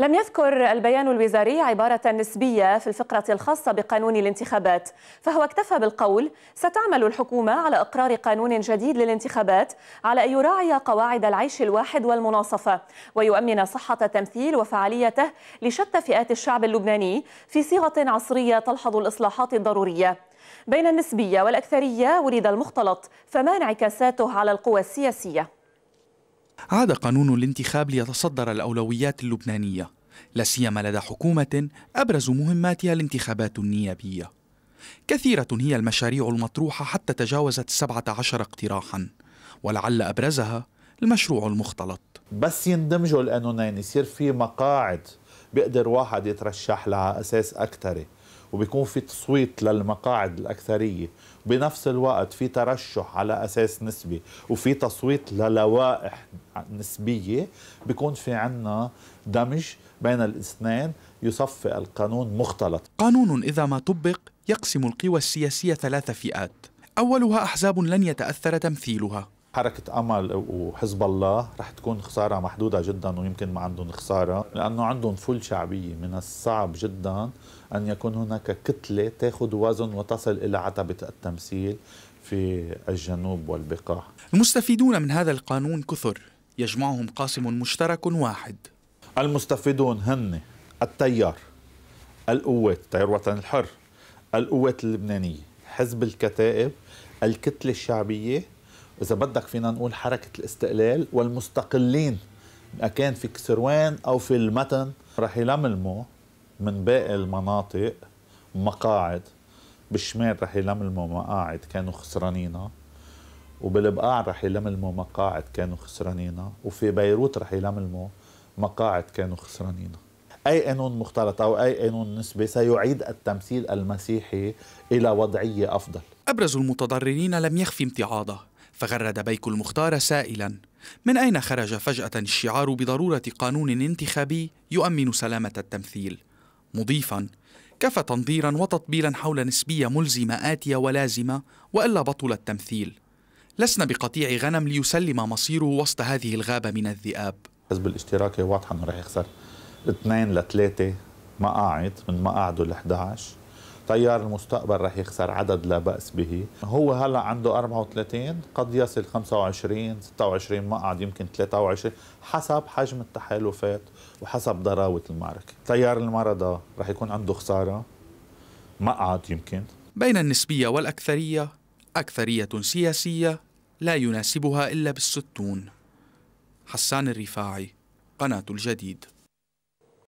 لم يذكر البيان الوزاري عبارة نسبية في الفقرة الخاصة بقانون الانتخابات، فهو اكتفى بالقول: ستعمل الحكومة على إقرار قانون جديد للانتخابات على أن يراعي قواعد العيش الواحد والمناصفة، ويؤمن صحة تمثيل وفعاليته لشتى فئات الشعب اللبناني في صيغة عصرية تلحظ الإصلاحات الضرورية. بين النسبية والأكثرية ولد المختلط، فما انعكاساته على القوى السياسية؟ عاد قانون الانتخاب ليتصدر الأولويات اللبنانية لا سيما لدى حكومة أبرز مهماتها الانتخابات النيابية كثيرة هي المشاريع المطروحة حتى تجاوزت 17 اقتراحا ولعل أبرزها المشروع المختلط بس يندمجوا القانونين يصير في مقاعد بيقدر واحد يترشح لها أساس أكثري وبيكون في تصويت للمقاعد الأكثرية بنفس الوقت في ترشح على أساس نسبي وفي تصويت للوائح نسبية بيكون في عنا دمج بين الاثنين يصفي القانون مختلط قانون إذا ما طبق يقسم القوى السياسية ثلاث فئات أولها أحزاب لن يتأثر تمثيلها حركة أمل وحزب الله رح تكون خسارة محدودة جدا ويمكن ما عندهم خسارة لأنه عندهم فل شعبية من الصعب جدا أن يكون هناك كتلة تأخذ وزن وتصل إلى عتبة التمثيل في الجنوب والبقاع المستفيدون من هذا القانون كثر يجمعهم قاسم مشترك واحد المستفيدون هن التيار القوات تيار وطن الحر القوات اللبنانية حزب الكتائب الكتلة الشعبية إذا بدك فينا نقول حركة الاستقلال والمستقلين أكان في كسروان أو في المتن رح يلملموا من باقي المناطق مقاعد بالشمال رح يلملموا مقاعد كانوا خسرانينها وبالبقاع رح يلملموا مقاعد كانوا خسرانينا وفي بيروت رح يلملموا مقاعد كانوا خسرانينا أي قانون مختلط أو أي قانون نسبي سيعيد التمثيل المسيحي إلى وضعية أفضل أبرز المتضررين لم يخفي امتعاضه فغرد بيك المختار سائلا من أين خرج فجأة الشعار بضرورة قانون انتخابي يؤمن سلامة التمثيل مضيفا كفى تنظيرا وتطبيلا حول نسبية ملزمة آتية ولازمة وإلا بطل التمثيل لسنا بقطيع غنم ليسلم مصيره وسط هذه الغابة من الذئاب حزب الاشتراكي واضح أنه رح يخسر اثنين لثلاثة مقاعد من مقاعده ال 11 تيار المستقبل رح يخسر عدد لا بأس به هو هلأ عنده 34 قد يصل 25 26 مقعد يمكن 23 حسب حجم التحالفات وحسب ضراوة المعركة تيار المرضى رح يكون عنده خسارة مقعد يمكن بين النسبية والأكثرية أكثرية سياسية لا يناسبها إلا بالستون حسان الرفاعي قناة الجديد